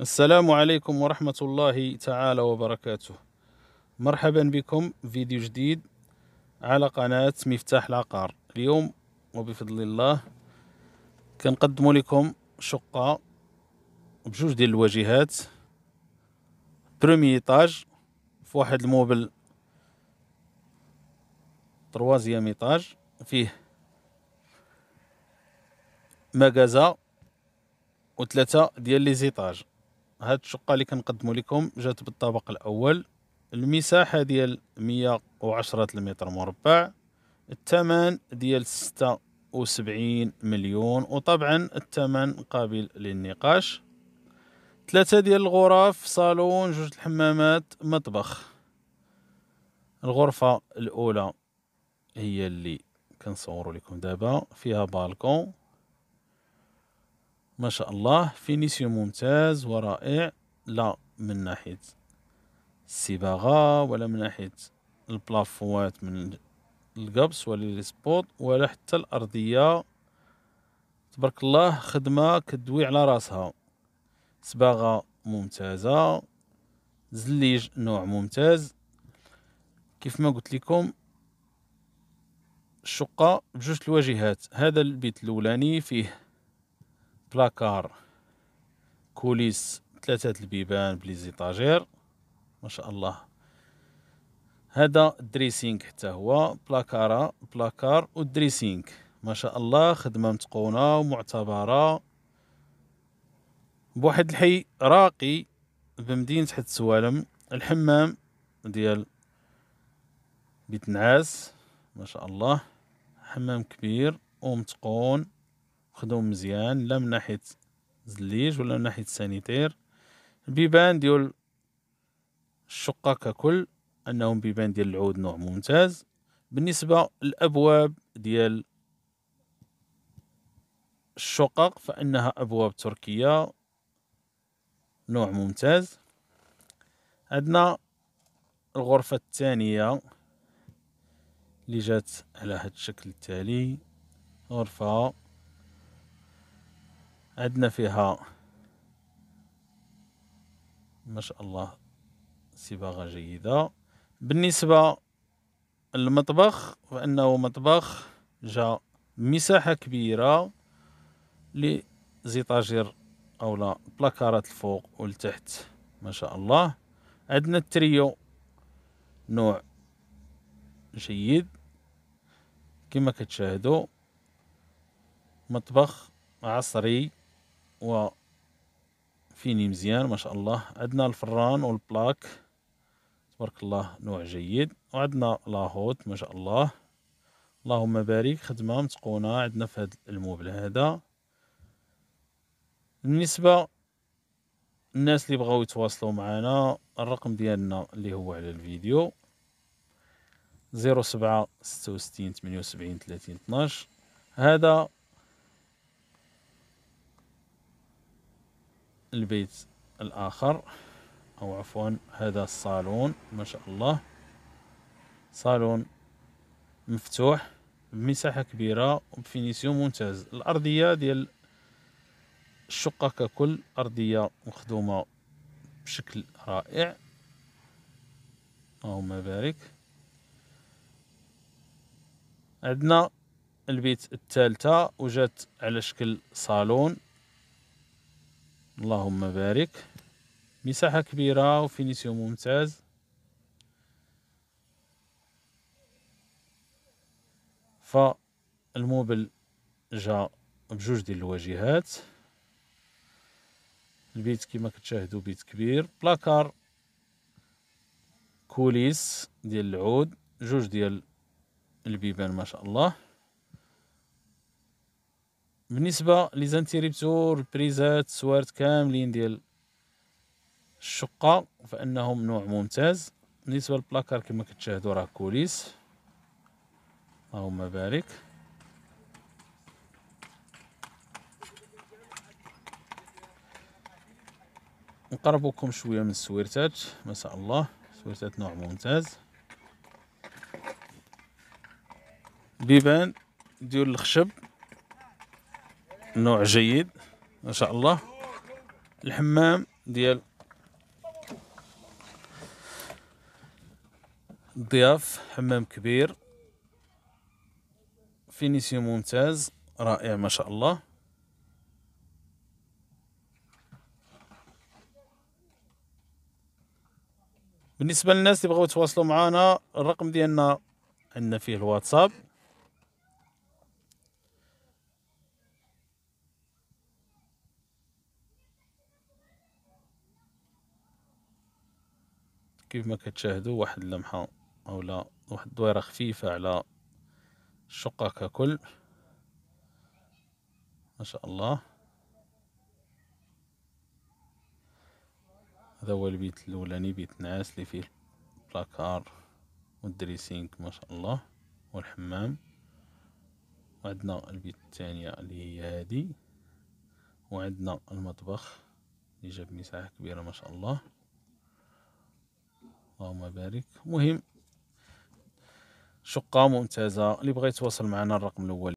السلام عليكم ورحمة الله تعالى وبركاته مرحبا بكم فيديو جديد على قناة مفتاح العقار اليوم وبفضل الله كنقدم لكم شقة بجوج ديال الواجهات برومي ايطاج في واحد الموبل تروازيام ايطاج فيه مكازا وثلاثة ديال لي زيطاج هاد الشقه اللي كنقدموا لكم جات بالطابق الاول المساحه ديال 110 متر مربع الثمن ديال 76 مليون وطبعا الثمن قابل للنقاش ثلاثة ديال الغرف صالون جوج الحمامات مطبخ الغرفة الأولى هي اللي كنصوروا لكم دابا فيها بالكون ما شاء الله فينيسيو ممتاز ورائع لا من ناحية الصباغة ولا من ناحية البلافوات من القبس ولا السبوت ولا حتى الأرضية تبارك الله خدمة كدوي على راسها صباغة ممتازة زليج نوع ممتاز كيف ما قلت لكم الشقة بجوج الواجهات هذا البيت الأولاني فيه بلاكار كوليس ثلاثة البيبان بليزيطاجير ما شاء الله هذا دريسينغ حتى هو بلاكارا بلاكار والدريسينك ما شاء الله خدمة متقونة ومعتبرة بواحد الحي راقي بمدينة حد سوالم الحمام ديال بيت نعاس ما شاء الله حمام كبير ومتقون خدوم مزيان لا من ناحيه الزليج ولا من ناحيه السانيتير البيبان ديال الشقه ككل انهم بيبان ديال العود نوع ممتاز بالنسبه للابواب ديال الشقق فانها ابواب تركيه نوع ممتاز عندنا الغرفه الثانيه اللي جات على هذا الشكل التالي غرفه عندنا فيها ما شاء الله صباغة جيدة بالنسبة للمطبخ فإنه مطبخ جا مساحة كبيرة لزيطاجير أو لا بلاكارات الفوق والتحت ما شاء الله عندنا التريو نوع جيد كما كتشاهدوا مطبخ عصري وفيني مزيان ما شاء الله عندنا الفران والبلاك تبارك الله نوع جيد وعندنا لاهوت ما شاء الله اللهم بارك خدمة متقونة عندنا في هذا الموبل هذا بالنسبة الناس اللي بغاو يتواصلوا معنا الرقم ديالنا اللي هو على الفيديو زيرو سبعة ستة وستين 12 هذا البيت الآخر أو عفوا هذا الصالون ما شاء الله صالون مفتوح بمساحة كبيرة وبفينيسيون ممتاز الأرضية ديال الشقة ككل أرضية مخدومة بشكل رائع اللهم بارك عندنا البيت الثالثة وجات على شكل صالون اللهم بارك مساحة كبيرة وفينيسيو ممتاز فالموبل جا بجوج ديال الواجهات البيت كما كتشاهدوا بيت كبير بلاكار كوليس ديال العود جوج ديال البيبان ما شاء الله بالنسبه زانتيريبتور البريزات سوارت كاملين ديال الشقه فانهم نوع ممتاز بالنسبه للبلاكار كما كتشاهدوا راه كوليس اللهم بارك نقربوكم شويه من السويرتات ما شاء الله سويرتات نوع ممتاز بيبان ديال الخشب نوع جيد ما شاء الله الحمام ديال الضياف حمام كبير فينيسيو ممتاز رائع ما شاء الله بالنسبه للناس اللي بغاو يتواصلوا معنا الرقم ديالنا عندنا فيه الواتساب كيف ما كتشاهدوا واحد اللمحة اولا واحد الدويرة خفيفة على الشقة ككل ما شاء الله هذا هو البيت الاولاني بيت نعاس اللي فيه البلاكار والدريسينك ما شاء الله والحمام وعندنا البيت الثانية اللي هي هادي وعندنا المطبخ اللي جاب مساحة كبيرة ما شاء الله اللهم بارك مهم شقة ممتازة اللي بغى يتواصل معنا الرقم الأول